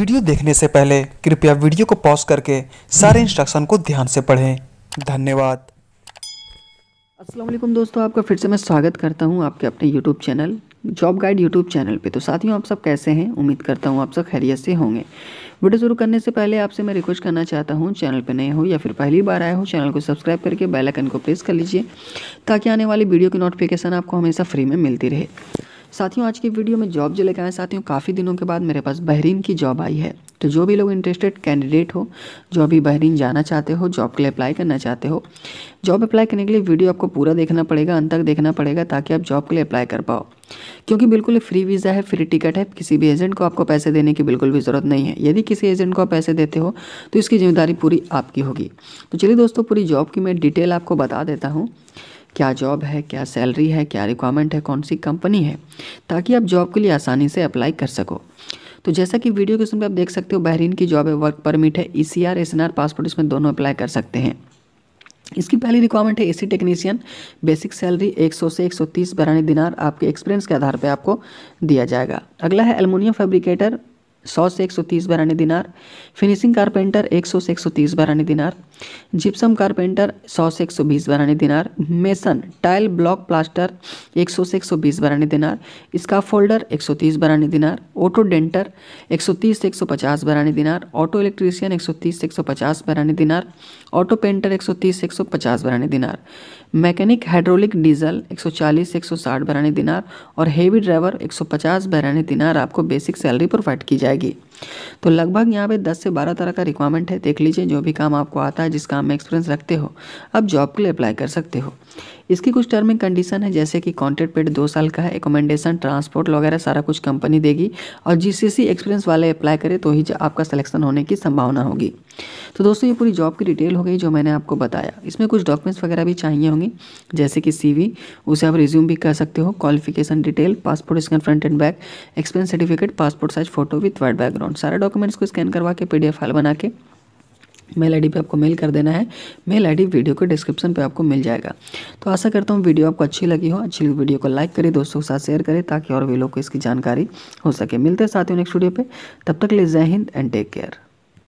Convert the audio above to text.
Video देखने से पहले कृपया वीडियो को पॉज करके सारे इंस्ट्रक्शन हम्म। को ध्यान से पढ़ें धन्यवाद असलम दोस्तों आपका फिर से मैं स्वागत करता हूं आपके अपने YouTube channel job guide YouTube channel पे तो साथियों आप सब कैसे हैं उम्मीद करता हूं आप सब खैरियत से होंगे वीडियो शुरू करने से पहले आपसे मैं रिक्वेस्ट करना चाहता हूं चैनल पे नए हो या फिर पहली बार आए हो चैनल को सब्सक्राइब करके बेल आइकन को प्रेस कर लीजिए ताकि आने वाली वीडियो की नोटिफिकेशन आपको हमेशा फ्री में मिलती रहे साथियों आज की वीडियो में जॉब जो लेकर आए साथियों काफ़ी दिनों के बाद मेरे पास बहरीन की जॉब आई है तो जो भी लोग इंटरेस्टेड कैंडिडेट हो जो भी बहरीन जाना चाहते हो जॉब के लिए अप्लाई करना चाहते हो जॉब अप्लाई करने के लिए वीडियो आपको पूरा देखना पड़ेगा अंत तक देखना पड़ेगा ताकि आप जॉब के लिए अप्लाई कर पाओ क्योंकि बिल्कुल फ्री वीज़ा है फ्री टिकट है किसी भी एजेंट को आपको पैसे देने की बिल्कुल भी ज़रूरत नहीं है यदि किसी एजेंट को आप पैसे देते हो तो इसकी जिम्मेदारी पूरी आपकी होगी तो चलिए दोस्तों पूरी जॉब की मैं डिटेल आपको बता देता हूँ क्या जॉब है क्या सैलरी है क्या रिक्वायरमेंट है कौन सी कंपनी है ताकि आप जॉब के लिए आसानी से अप्लाई कर सको तो जैसा कि वीडियो के उसमें आप देख सकते हो बहरीन की जॉब है वर्क परमिट है E C R S N R passport इसमें दोनों अप्लाई कर सकते हैं इसकी पहली रिक्वायरमेंट है एसी टेक्नीशियन बेसिक सैलरी 100 से 130 बरानी दिनार आपके एक्सपीरियंस के आधार पर आपको दिया जाएगा अगला है एलमोनियम फैब्रिकेटर सौ से एक सौ तीस बरानी दिनार फिनिशिंग कारपेंटर एक सौ से एक सौ तीस बरानी दिनार जिप्सम कारपेंटर सौ से एक सौ बीस बरानी दिनार मेसन टाइल ब्लॉक प्लास्टर एक सौ से एक सौ बीस बरानी दिनार इसका फोल्डर एक सौ तीस बरानी दिनार ऑटो डेंटर एक सौ तीस से एक सौ पचास बरानी दिनार ऑटो इलेक्ट्रीशियन एक सौ तीस से एक सौ पचास बरानी दिनार ऑटो पेंटर एक सौ तीस से एक सौ पचास बरानी दिनार मैकेनिक हाइड्रोलिक डीजल एक सौ चालीस से एक सौ साठ बरानी दिनार और हेवी ड्राइवर एक सौ पचास बरानी दिनार आपको बेसिक सैलरी प्रोवाइड की जाए जाएगी तो लगभग यहाँ पे 10 से 12 तरह का रिक्वायरमेंट है देख लीजिए जो भी काम आपको आता है जिस काम में एक्सपीरियंस रखते हो अब जॉब के लिए अप्लाई कर सकते हो इसकी कुछ टर्म एंड कंडीशन है जैसे कि कॉन्ट्रेक्ट पेड दो साल का है एकोमेंडेशन ट्रांसपोर्ट वगैरह सारा कुछ कंपनी देगी और जीसीसी एक्सपीरियंस वाले अप्लाई करें तो ही आपका सिलेक्शन होने की संभावना होगी तो दोस्तों ये पूरी जॉब की डिटेल हो गई जो मैंने आपको बताया इसमें कुछ डॉक्यूमेंट्स वगैरह भी चाहिए होंगे जैसे कि सी उसे आप रिज्यूम भी कर सकते हो qualification detail passport scan front and back experience certificate passport size photo with white background सारे डॉक्यूमेंट्स को स्कैन करवा के पीडीएफ फाइल बना के मेल आईडी पे आपको मेल कर देना है मेल आईडी वीडियो के डिस्क्रिप्शन पे आपको मिल जाएगा तो आशा करता हूँ वीडियो आपको अच्छी लगी हो अच्छी लगी वीडियो को लाइक करें दोस्तों के साथ शेयर करें ताकि और भी लोग को इसकी जानकारी हो सके मिलते हैं साथियों नेक्स्ट वीडियो पे तब तक ले जय हिंद एंड टेक केयर